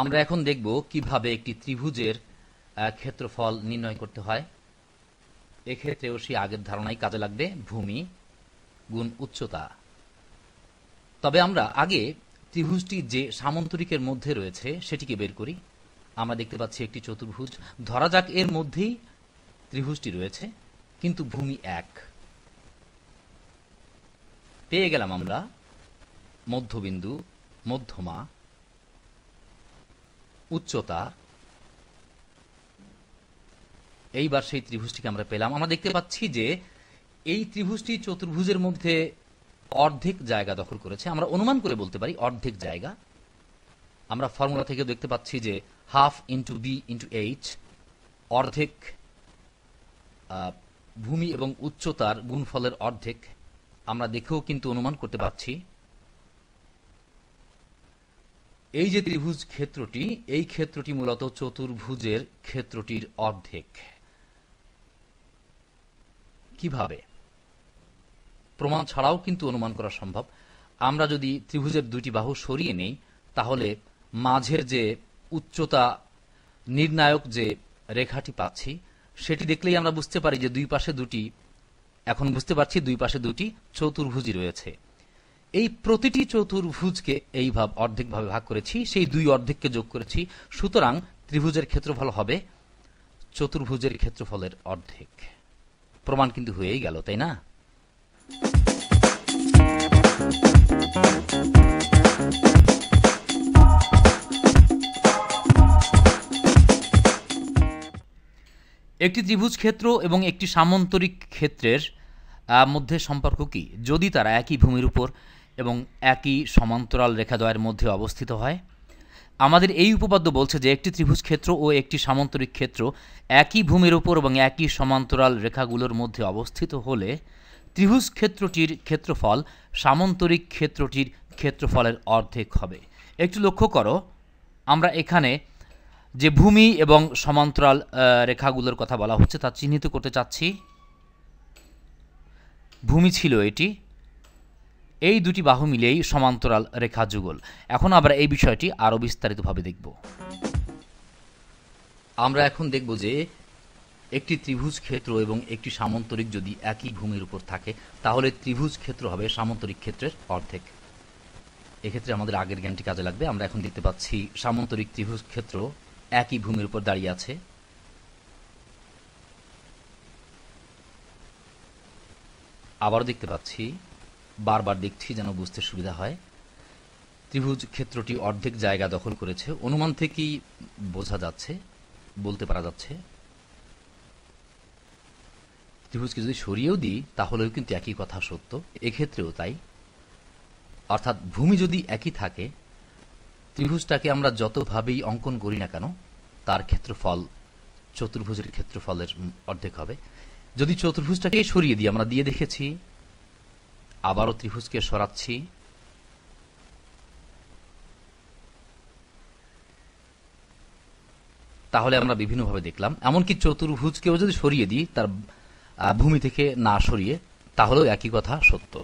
আমরা এখন দেখব কিভাবে একটি ত্রিভুজের ক্ষেত্রফল নির্ণয় করতে হয় এক্ষেত্রেও সেই আগের ধারণাই কাজে লাগবে ভূমি গুণ উচ্চতা তবে আমরা আগে ত্রিভুজটি যে সামন্তরিকের মধ্যে রয়েছে সেটিকে বের করি আমরা দেখতে পাচ্ছি একটি চতুর্ভুজ ধরা যাক এর মধ্যেই ত্রিভুজটি রয়েছে কিন্তু ভূমি এক পেয়ে গেলাম আমরা মধ্যবিন্দু মধ্যমা উচ্চতা এইবার সেই ত্রিভুজটিকে আমরা পেলাম আমরা দেখতে পাচ্ছি যে এই ত্রিভুজটি চতুর্ভুজের মধ্যে অর্ধেক জায়গা দখল করেছে আমরা অনুমান করে বলতে পারি অর্ধেক জায়গা আমরা ফর্মুলা থেকে দেখতে পাচ্ছি যে half into B into H অর্ধেক ভূমি এবং উচ্চতার গুণফলের অর্ধেক আমরা দেখেও কিন্তু অনুমান করতে পারছি এই যে ত্রিভুজ ক্ষেত্রটি এই ক্ষেত্রটি মূলত চতুর্ভুজের ক্ষেত্রটির অর্ধেক কিভাবে প্রমাণ ছাড়াও কিন্তু অনুমান করা সম্ভব আমরা যদি ত্রিভুজের দুটি বাহু সরিয়ে নেই তাহলে মাঝের যে উচ্চতা নির্ণায়ক যে রেখাটি পাচ্ছি সেটি দেখলেই আমরা বুঝতে পারি যে দুই পাশে দুটি এখন বুঝতে পারছি দুই পাশে দুটি চতুর্ভুজি রয়েছে এই প্রতিটি চতুর্ভুজকে এই ভাব অর্ধেকভাবে ভাগ করেছি সেই দুই অর্ধেককে যোগ করেছি সুতরাং ত্রিভুজের ক্ষেত্রফল হবে চতুর্ভুজের ক্ষেত্রফলের অর্ধেক প্রমাণ কিন্তু হয়েই গেল তাই না একটি ত্রিভুজ ক্ষেত্র এবং একটি সামন্তরিক ক্ষেত্রের মধ্যে সম্পর্ক কি যদি তারা একই ভূমির উপর এবং একই সমান্তরাল রেখাদ্বয়ের মধ্যে অবস্থিত হয় আমাদের এই উপপাদ্য বলছে যে একটি ত্রিভুজ ক্ষেত্র ও একটি সামান্তরিক ক্ষেত্র একই ভূমির উপর এবং একই সমান্তরাল রেখাগুলোর মধ্যে অবস্থিত হলে ত্রিভুজ ক্ষেত্রটির ক্ষেত্রফল সামান্তরিক ক্ষেত্রটির ক্ষেত্রফলের অর্ধেক হবে একটু লক্ষ্য করো আমরা এখানে যে ভূমি এবং সমান্তরাল রেখাগুলোর কথা বলা হচ্ছে তা চিহ্নিত করতে চাচ্ছি ভূমি ছিল এটি এই দুটি বাহু মিলেই সমান্তরাল রেখা যুগল এখন আমরা এই বিষয়টি আরও বিস্তারিতভাবে দেখব আমরা এখন দেখব যে একটি ত্রিভুজ ক্ষেত্র এবং একটি সামান্তরিক যদি একই ভূমির উপর থাকে তাহলে ত্রিভুজ ক্ষেত্র হবে সামান্তরিক ক্ষেত্রের অর্ধেক এক্ষেত্রে আমাদের আগের জ্ঞানটি কাজে লাগবে আমরা এখন দেখতে পাচ্ছি সামান্তরিক ত্রিভুজ ক্ষেত্র একই ভূমির উপর দাঁড়িয়ে আছে আবারও দেখতে পাচ্ছি বারবার দেখছি যেন বুঝতে সুবিধা হয় ত্রিভুজ ক্ষেত্রটি অর্ধেক জায়গা দখল করেছে অনুমান থেকেই বোঝা যাচ্ছে বলতে পারা যাচ্ছে ত্রিভুজকে যদি সরিয়েও দিই তাহলেও কিন্তু একই কথা সত্য এক্ষেত্রেও তাই অর্থাৎ ভূমি যদি একই থাকে ত্রিভুজটাকে আমরা যতভাবেই অঙ্কন করি না কেন তার ক্ষেত্রফল চতুর্ভুজের ক্ষেত্রফলের অর্ধেক হবে যদি চতুর্ভুজটাকে সরিয়ে দিই আমরা দিয়ে দেখেছি আবারও ত্রিভুজকে সরাচ্ছি তাহলে আমরা বিভিন্নভাবে দেখলাম এমনকি চতুর্ভুজকেও যদি সরিয়ে দিই তার ভূমি থেকে না সরিয়ে তাহলেও একই কথা সত্য